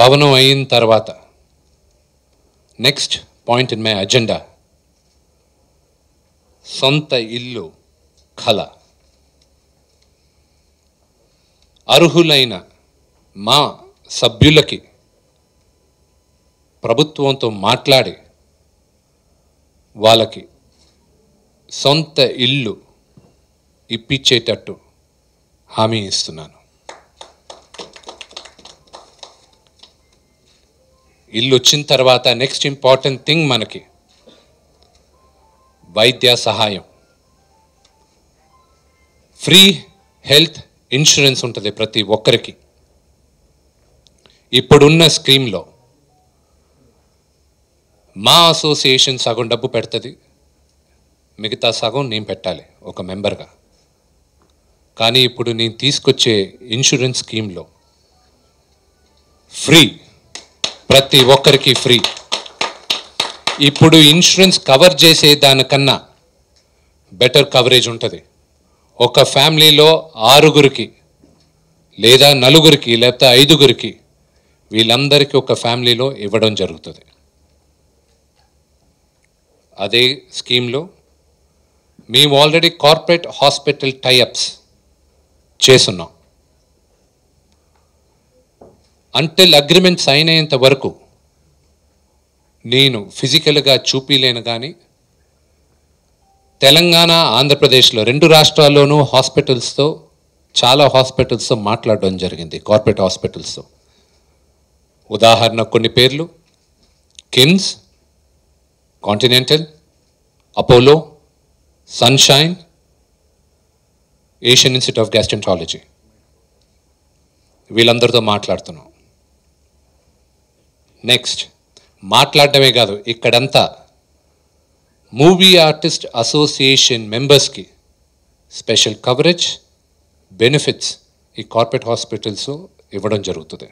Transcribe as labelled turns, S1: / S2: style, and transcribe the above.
S1: భవనం అయిన తర్వాత next point in my agenda సొంత ఇల్లు కళ అర్హులైన మా సభ్యులకి ప్రభుత్వంతో మాట్లాడి వాళ్ళకి సొంత ఇల్లు ఇప్పించేటట్టు హామీ ఇస్తున్నాను ఇల్లు వచ్చిన తర్వాత నెక్స్ట్ ఇంపార్టెంట్ థింగ్ మనకి వైద్య సహాయం ఫ్రీ హెల్త్ ఇన్సూరెన్స్ ఉంటుంది ప్రతి ఒక్కరికి ఇప్పుడున్న స్కీమ్లో మా అసోసియేషన్ సగం డబ్బు పెడుతుంది మిగతా సగం నేను పెట్టాలి ఒక మెంబర్గా కానీ ఇప్పుడు నేను తీసుకొచ్చే ఇన్సూరెన్స్ స్కీమ్లో ఫ్రీ ప్రతి ఒక్కరికి ఫ్రీ ఇప్పుడు ఇన్సూరెన్స్ కవర్ చేసే దానికన్నా బెటర్ కవరేజ్ ఉంటుంది ఒక ఫ్యామిలీలో ఆరుగురికి లేదా నలుగురికి లేకపోతే ఐదుగురికి వీళ్ళందరికీ ఒక ఫ్యామిలీలో ఇవ్వడం జరుగుతుంది అదే స్కీమ్లో మేము ఆల్రెడీ కార్పొరేట్ హాస్పిటల్ టైఅప్స్ చేస్తున్నాం అంటెల్ అగ్రిమెంట్ సైన్ అయ్యేంత వరకు నేను ఫిజికల్గా చూపిలేను కానీ తెలంగాణ ఆంధ్రప్రదేశ్లో రెండు రాష్ట్రాల్లోనూ హాస్పిటల్స్తో చాలా హాస్పిటల్స్తో మాట్లాడడం జరిగింది కార్పొరేట్ హాస్పిటల్స్తో ఉదాహరణ కొన్ని పేర్లు KIMS Continental Apollo Sunshine Asian Institute of Gastroenterology వీళ్ళందరితో మాట్లాడుతున్నాం నెక్స్ట్ మాట్లాడటమే కాదు ఇక్కడంతా మూవీ ఆర్టిస్ట్ అసోసియేషన్ మెంబర్స్కి స్పెషల్ కవరేజ్ బెనిఫిట్స్ ఈ కార్పొరేట్ హాస్పిటల్స్ ఇవ్వడం జరుగుతుంది